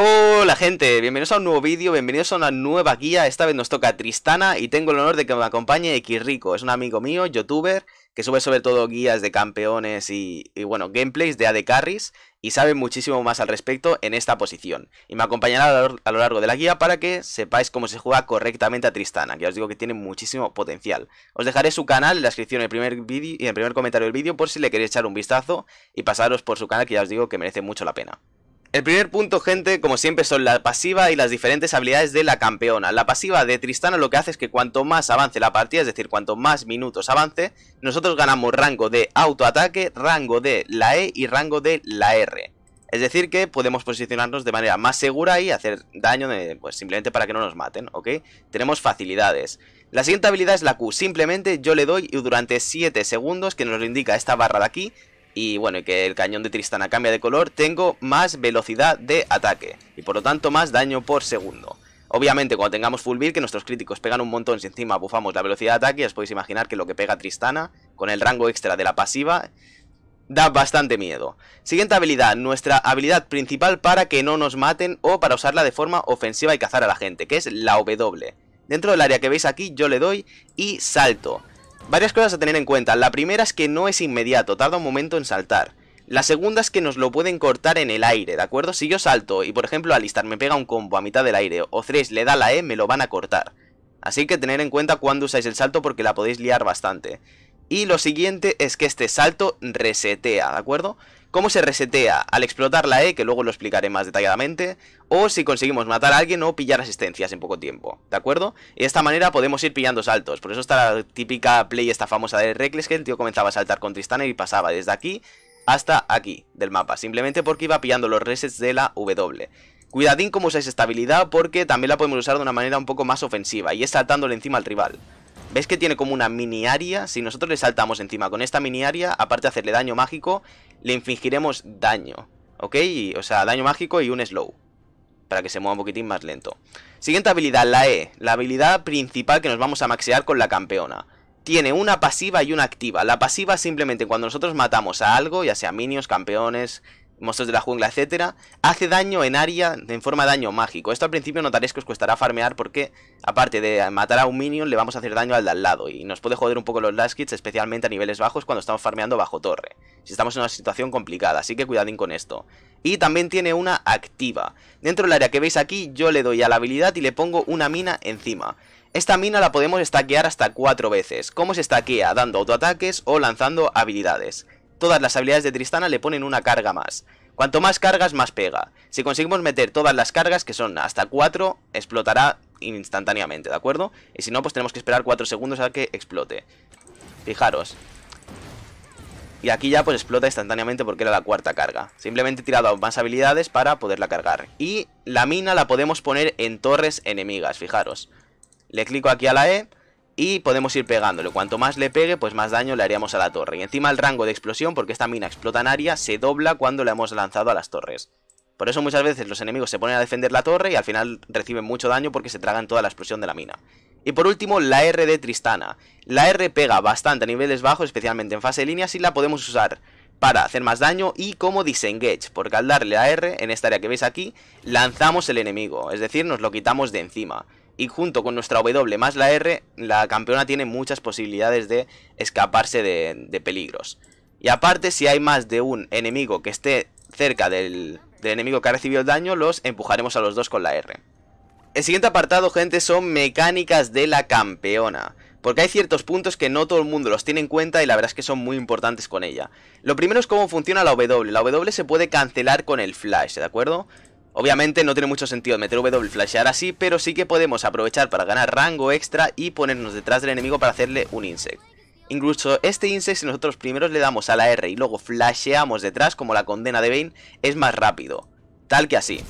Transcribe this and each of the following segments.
Hola gente, bienvenidos a un nuevo vídeo, bienvenidos a una nueva guía, esta vez nos toca Tristana y tengo el honor de que me acompañe Xrico, es un amigo mío, youtuber, que sube sobre todo guías de campeones y, bueno, gameplays de AD Carries y sabe muchísimo más al respecto en esta posición. Y me acompañará a lo largo de la guía para que sepáis cómo se juega correctamente a Tristana, que os digo que tiene muchísimo potencial. Os dejaré su canal en la descripción en el primer vídeo y en el primer comentario del vídeo por si le queréis echar un vistazo y pasaros por su canal que ya os digo que merece mucho la pena. El primer punto, gente, como siempre, son la pasiva y las diferentes habilidades de la campeona. La pasiva de Tristana lo que hace es que cuanto más avance la partida, es decir, cuanto más minutos avance, nosotros ganamos rango de autoataque, rango de la E y rango de la R. Es decir, que podemos posicionarnos de manera más segura y hacer daño eh, pues, simplemente para que no nos maten, ¿ok? Tenemos facilidades. La siguiente habilidad es la Q. Simplemente yo le doy y durante 7 segundos, que nos lo indica esta barra de aquí, y bueno, que el cañón de Tristana cambia de color, tengo más velocidad de ataque y por lo tanto más daño por segundo. Obviamente cuando tengamos full build que nuestros críticos pegan un montón si encima bufamos la velocidad de ataque, os podéis imaginar que lo que pega Tristana con el rango extra de la pasiva da bastante miedo. Siguiente habilidad, nuestra habilidad principal para que no nos maten o para usarla de forma ofensiva y cazar a la gente, que es la W. Dentro del área que veis aquí yo le doy y salto. Varias cosas a tener en cuenta. La primera es que no es inmediato, tarda un momento en saltar. La segunda es que nos lo pueden cortar en el aire, ¿de acuerdo? Si yo salto y por ejemplo Alistar me pega un combo a mitad del aire o Thresh le da la E, me lo van a cortar. Así que tener en cuenta cuando usáis el salto porque la podéis liar bastante. Y lo siguiente es que este salto resetea, ¿de acuerdo? cómo se resetea al explotar la E, que luego lo explicaré más detalladamente, o si conseguimos matar a alguien o pillar asistencias en poco tiempo, ¿de acuerdo? de esta manera podemos ir pillando saltos, por eso está la típica play esta famosa de Reckless, que el tío comenzaba a saltar con Tristana y pasaba desde aquí hasta aquí del mapa, simplemente porque iba pillando los resets de la W. Cuidadín cómo usáis estabilidad, porque también la podemos usar de una manera un poco más ofensiva y es saltándole encima al rival. ¿Veis que tiene como una mini área? Si nosotros le saltamos encima con esta mini área, aparte de hacerle daño mágico, le infligiremos daño. ¿Ok? o sea, daño mágico y un slow. Para que se mueva un poquitín más lento. Siguiente habilidad, la E. La habilidad principal que nos vamos a maxear con la campeona. Tiene una pasiva y una activa. La pasiva simplemente cuando nosotros matamos a algo, ya sea minions, campeones, monstruos de la jungla, etcétera, hace daño en área en forma de daño mágico. Esto al principio notaréis que os costará farmear porque, aparte de matar a un minion, le vamos a hacer daño al de al lado y nos puede joder un poco los last kits, especialmente a niveles bajos cuando estamos farmeando bajo torre. Si estamos en una situación complicada, así que cuidadín con esto. Y también tiene una activa. Dentro del área que veis aquí, yo le doy a la habilidad y le pongo una mina encima. Esta mina la podemos stackear hasta cuatro veces. ¿Cómo se stackea? Dando autoataques o lanzando habilidades todas las habilidades de Tristana le ponen una carga más. Cuanto más cargas, más pega. Si conseguimos meter todas las cargas, que son hasta 4, explotará instantáneamente, ¿de acuerdo? Y si no, pues tenemos que esperar 4 segundos a que explote. Fijaros. Y aquí ya pues explota instantáneamente porque era la cuarta carga. Simplemente he tirado más habilidades para poderla cargar. Y la mina la podemos poner en torres enemigas, fijaros. Le clico aquí a la E y podemos ir pegándole. Cuanto más le pegue, pues más daño le haríamos a la torre. Y encima el rango de explosión, porque esta mina explota en área, se dobla cuando la hemos lanzado a las torres. Por eso muchas veces los enemigos se ponen a defender la torre y al final reciben mucho daño porque se tragan toda la explosión de la mina. Y por último, la R de Tristana. La R pega bastante a niveles bajos, especialmente en fase de líneas, y la podemos usar para hacer más daño y como disengage, porque al darle a R, en esta área que veis aquí, lanzamos el enemigo, es decir, nos lo quitamos de encima. Y junto con nuestra W más la R, la campeona tiene muchas posibilidades de escaparse de, peligros. Y aparte, si hay más de un enemigo que esté cerca del, del enemigo que ha recibido el daño, los empujaremos a los dos con la R. El siguiente apartado, gente, son mecánicas de la campeona porque hay ciertos puntos que no todo el mundo los tiene en cuenta y la verdad es que son muy importantes con ella. Lo primero es cómo funciona la W. La W se puede cancelar con el flash, ¿de acuerdo? Obviamente no tiene mucho sentido meter W flashear así, pero sí que podemos aprovechar para ganar rango extra y ponernos detrás del enemigo para hacerle un insect. Incluso este insect si nosotros primero le damos a la R y luego flasheamos detrás como la condena de Bane es más rápido. Tal que así.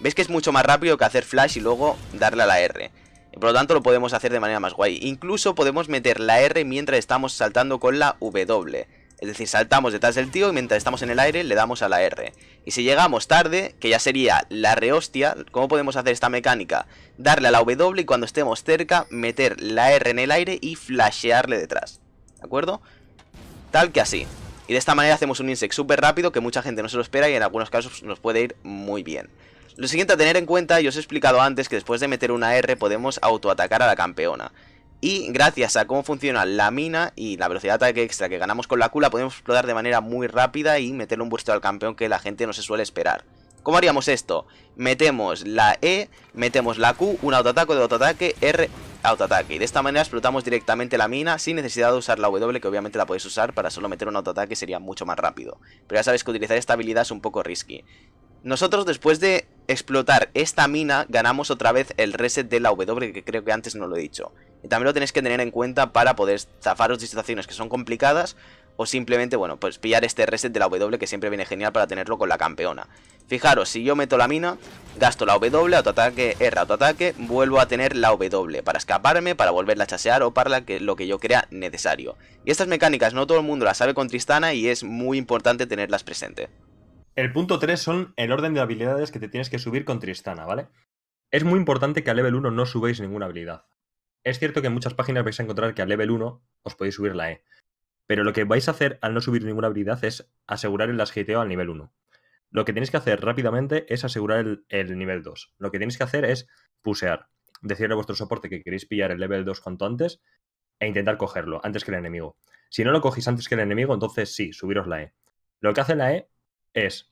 ¿Ves que es mucho más rápido que hacer flash y luego darle a la R? Por lo tanto lo podemos hacer de manera más guay. Incluso podemos meter la R mientras estamos saltando con la W. Es decir, saltamos detrás del tío y mientras estamos en el aire le damos a la R. Y si llegamos tarde, que ya sería la rehostia, ¿cómo podemos hacer esta mecánica? Darle a la W y cuando estemos cerca, meter la R en el aire y flashearle detrás. ¿De acuerdo? Tal que así. Y de esta manera hacemos un insect súper rápido que mucha gente no se lo espera y en algunos casos nos puede ir muy bien. Lo siguiente a tener en cuenta, yo os he explicado antes que después de meter una R podemos autoatacar a la campeona. Y gracias a cómo funciona la mina y la velocidad de ataque extra que ganamos con la Q, la podemos explotar de manera muy rápida y meterle un bursteo al campeón que la gente no se suele esperar. ¿Cómo haríamos esto? Metemos la E, metemos la Q, un autoataque de autoataque, R, autoataque. Y de esta manera explotamos directamente la mina sin necesidad de usar la W, que obviamente la podéis usar para solo meter un autoataque, sería mucho más rápido. Pero ya sabéis que utilizar esta habilidad es un poco risky. Nosotros después de explotar esta mina ganamos otra vez el reset de la W, que creo que antes no lo he dicho. Y también lo tenéis que tener en cuenta para poder zafaros de situaciones que son complicadas o simplemente, bueno, pues pillar este reset de la W que siempre viene genial para tenerlo con la campeona. Fijaros, si yo meto la mina, gasto la W, autoataque, R, autoataque, vuelvo a tener la W para escaparme, para volverla a chasear o para lo que yo crea necesario. Y estas mecánicas no todo el mundo las sabe con Tristana y es muy importante tenerlas presentes el punto 3 son el orden de habilidades que te tienes que subir con Tristana, ¿vale? Es muy importante que a level 1 no subáis ninguna habilidad. Es cierto que en muchas páginas vais a encontrar que a level 1 os podéis subir la E. Pero lo que vais a hacer al no subir ninguna habilidad es asegurar el lasgeteo al nivel 1. Lo que tenéis que hacer rápidamente es asegurar el, nivel 2. Lo que tenéis que hacer es pusear. Decirle a vuestro soporte que queréis pillar el level 2 cuanto antes e intentar cogerlo antes que el enemigo. Si no lo cogéis antes que el enemigo, entonces sí, subiros la E. Lo que hace la E es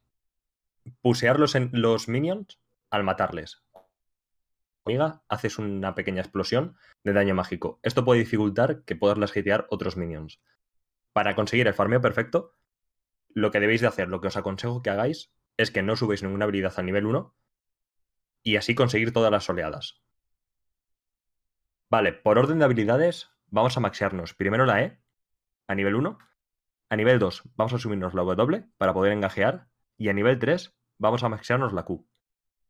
pusear los, en, los minions al matarles. Oiga, haces una pequeña explosión de daño mágico. Esto puede dificultar que puedas las otros minions. Para conseguir el farmeo perfecto, lo que debéis de hacer, lo que os aconsejo que hagáis, es que no subáis ninguna habilidad a nivel 1 y así conseguir todas las oleadas. Vale, por orden de habilidades, vamos a maxearnos. Primero la E, a nivel 1, a nivel 2 vamos a subirnos la W para poder engajear y a nivel 3 vamos a maxearnos la Q.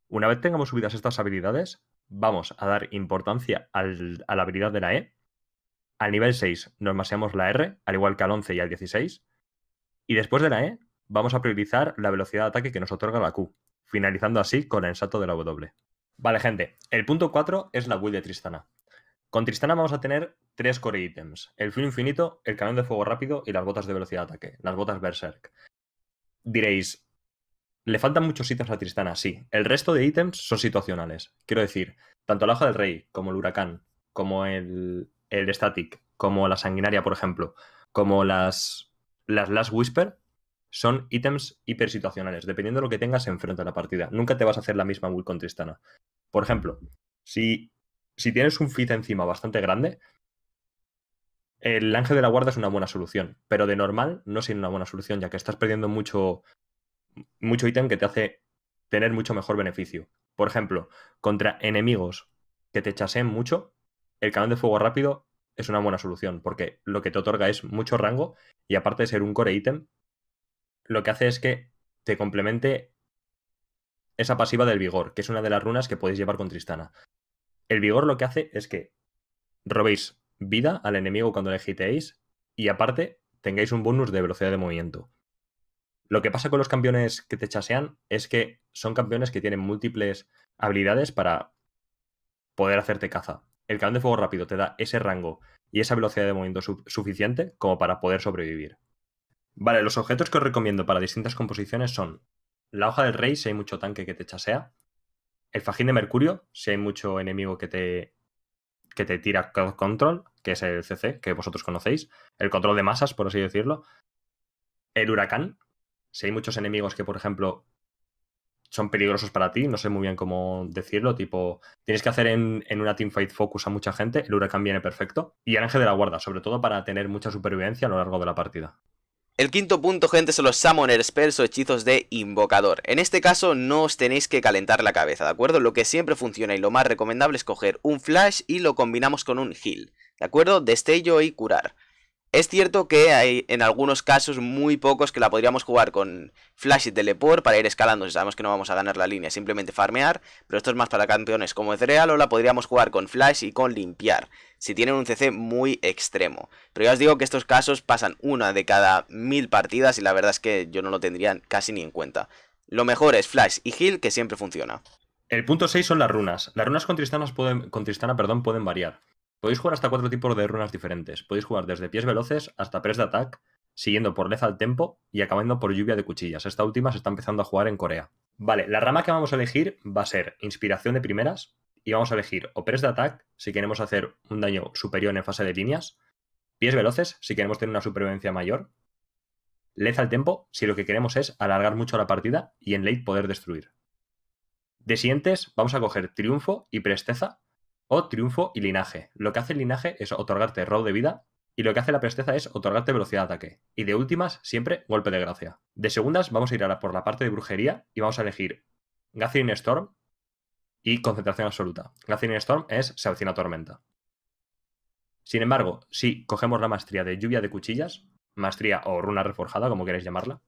Una vez tengamos subidas estas habilidades, vamos a dar importancia a la habilidad de la E. Al nivel 6 nos maxeamos la R, al igual que al 11 y al 16. Y después de la E vamos a priorizar la velocidad de ataque que nos otorga la Q, finalizando así con el salto de la W. Vale, gente, el punto 4 es la build de Tristana. Con Tristana vamos a tener tres core ítems: el filo infinito, el cañón de fuego rápido y las botas de velocidad de ataque, las botas Berserk. Diréis, le faltan muchos ítems a Tristana, sí. El resto de ítems son situacionales. Quiero decir, tanto la hoja del rey, como el huracán, como el, el static, como la sanguinaria, por ejemplo, como las, las Last Whisper, son ítems situacionales. Dependiendo de lo que tengas enfrente a la partida. Nunca te vas a hacer la misma build con Tristana. Por ejemplo, si si tienes un fit encima bastante grande, el ángel de la guarda es una buena solución, pero de normal no es una buena solución, ya que estás perdiendo mucho mucho ítem que te hace tener mucho mejor beneficio. Por ejemplo, contra enemigos que te chaseen mucho, el canal de fuego rápido es una buena solución, porque lo que te otorga es mucho rango y aparte de ser un core ítem, lo que hace es que te complemente esa pasiva del vigor, que es una de las runas que puedes llevar con Tristana. El vigor lo que hace es que robéis vida al enemigo cuando le giteéis y aparte tengáis un bonus de velocidad de movimiento. Lo que pasa con los campeones que te chasean es que son campeones que tienen múltiples habilidades para poder hacerte caza. El cañón de fuego rápido te da ese rango y esa velocidad de movimiento suficiente como para poder sobrevivir. Vale, los objetos que os recomiendo para distintas composiciones son la hoja del rey si hay mucho tanque que te chasea, el fajín de mercurio, si hay mucho enemigo que te, que te tira control, que es el CC, que vosotros conocéis, el control de masas, por así decirlo, el huracán, si hay muchos enemigos que, por ejemplo, son peligrosos para ti, no sé muy bien cómo decirlo, tipo, tienes que hacer en, en una teamfight focus a mucha gente, el huracán viene perfecto, y el ángel de la guarda, sobre todo para tener mucha supervivencia a lo largo de la partida. El quinto punto, gente, son los Summoner Spells o hechizos de invocador. En este caso no os tenéis que calentar la cabeza, ¿de acuerdo? Lo que siempre funciona y lo más recomendable es coger un flash y lo combinamos con un heal, ¿de acuerdo? Destello y curar. Es cierto que hay en algunos casos muy pocos que la podríamos jugar con Flash y Teleport para ir escalando si sabemos que no vamos a ganar la línea, simplemente farmear, pero esto es más para campeones como Ezreal o la podríamos jugar con Flash y con Limpiar, si tienen un CC muy extremo. Pero ya os digo que estos casos pasan una de cada mil partidas y la verdad es que yo no lo tendría casi ni en cuenta. Lo mejor es Flash y Heal que siempre funciona. El punto 6 son las runas. Las runas con Tristana pueden, perdón, pueden variar. Podéis jugar hasta cuatro tipos de runas diferentes. Podéis jugar desde pies veloces hasta press de attack, siguiendo por al tempo y acabando por lluvia de cuchillas. Esta última se está empezando a jugar en Corea. Vale, la rama que vamos a elegir va a ser inspiración de primeras y vamos a elegir o press de ataque, si queremos hacer un daño superior en fase de líneas, pies veloces si queremos tener una supervivencia mayor, al tempo si lo que queremos es alargar mucho la partida y en late poder destruir. De siguientes vamos a coger triunfo y presteza o triunfo y linaje. Lo que hace el linaje es otorgarte row de vida y lo que hace la presteza es otorgarte velocidad de ataque. Y de últimas, siempre golpe de gracia. De segundas, vamos a ir a por la parte de brujería y vamos a elegir Gathering Storm y concentración absoluta. Gathering Storm es se tormenta. Sin embargo, si cogemos la maestría de lluvia de cuchillas, maestría o runa reforjada, como queréis llamarla,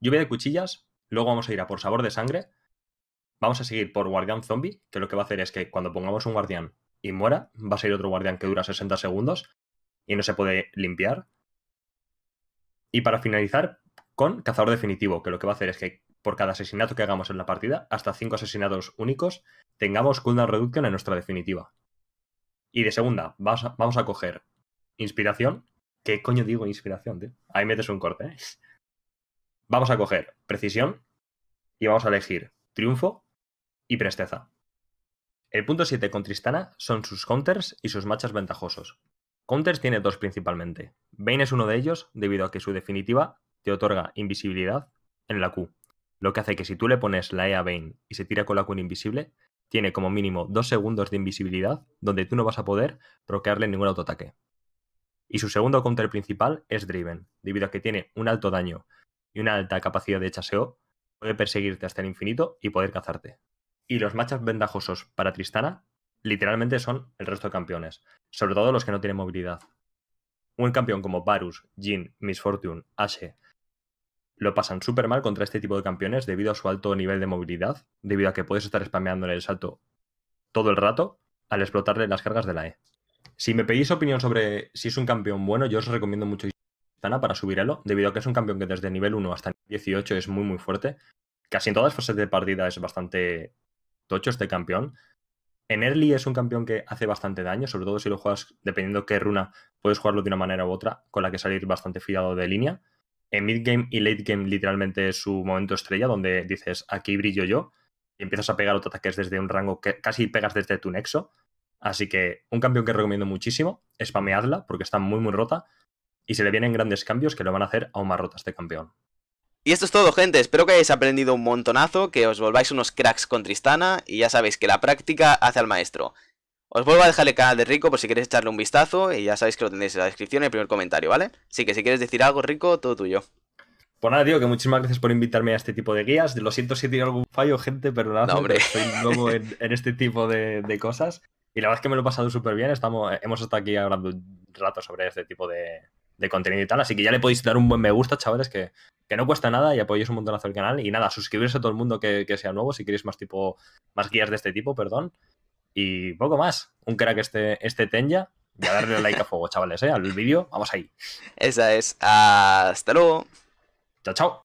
lluvia de cuchillas, luego vamos a ir a por sabor de sangre, vamos a seguir por guardián zombie, que lo que va a hacer es que cuando pongamos un guardián y muera, va a salir otro guardián que dura 60 segundos y no se puede limpiar. Y para finalizar, con cazador definitivo, que lo que va a hacer es que por cada asesinato que hagamos en la partida, hasta 5 asesinatos únicos, tengamos cooldown reduction en nuestra definitiva. Y de segunda, vamos a, coger inspiración. ¿Qué coño digo inspiración, tío? Ahí metes un corte, ¿eh? Vamos a coger precisión y vamos a elegir triunfo, y presteza. El punto 7 con Tristana son sus counters y sus matchas ventajosos. Counters tiene dos principalmente. Bane es uno de ellos debido a que su definitiva te otorga invisibilidad en la Q, lo que hace que si tú le pones la E a Bane y se tira con la Q invisible, tiene como mínimo dos segundos de invisibilidad donde tú no vas a poder bloquearle ningún autoataque. Y su segundo counter principal es Driven, debido a que tiene un alto daño y una alta capacidad de chaseo, puede perseguirte hasta el infinito y poder cazarte. Y los matchups vendajosos para Tristana literalmente son el resto de campeones, sobre todo los que no tienen movilidad. Un campeón como Varus, Jin, Miss Fortune, Ashe, lo pasan súper mal contra este tipo de campeones debido a su alto nivel de movilidad, debido a que puedes estar spameando en el salto todo el rato al explotarle las cargas de la E. Si me pedís opinión sobre si es un campeón bueno, yo os recomiendo mucho Tristana para subir debido a que es un campeón que desde nivel 1 hasta 18 es muy muy fuerte. Casi en todas las fases de partida es bastante tocho este campeón. En early es un campeón que hace bastante daño, sobre todo si lo juegas, dependiendo qué runa, puedes jugarlo de una manera u otra, con la que salir bastante fiado de línea. En mid game y late game literalmente es su momento estrella, donde dices, aquí brillo yo, y empiezas a pegar ataques desde un rango que casi pegas desde tu nexo. Así que un campeón que recomiendo muchísimo, spameadla, porque está muy muy rota, y se le vienen grandes cambios que lo van a hacer aún más rota este campeón. Y esto es todo, gente. Espero que hayáis aprendido un montonazo, que os volváis unos cracks con Tristana, y ya sabéis que la práctica hace al maestro. Os vuelvo a dejar el canal de Rico por si queréis echarle un vistazo, y ya sabéis que lo tendréis en la descripción y el primer comentario, ¿vale? Así que si quieres decir algo, Rico, todo tuyo. Pues nada, tío, que muchísimas gracias por invitarme a este tipo de guías. Lo siento si tiene algún fallo, gente, pero nada, no, hombre. estoy nuevo en, este tipo de, cosas. Y la verdad es que me lo he pasado súper bien. Estamos, hemos estado aquí hablando un rato sobre este tipo de, de contenido y tal. Así que ya le podéis dar un buen me gusta, chavales, que que no cuesta nada y apoyéis un montonazo el canal. Y nada, suscribirse a todo el mundo que, sea nuevo si queréis más tipo, más guías de este tipo, perdón. Y poco más. Un crack este, este Tenja. ya a darle like a fuego, chavales, eh, Al vídeo. Vamos ahí. Esa es. Hasta luego. Chao, chao.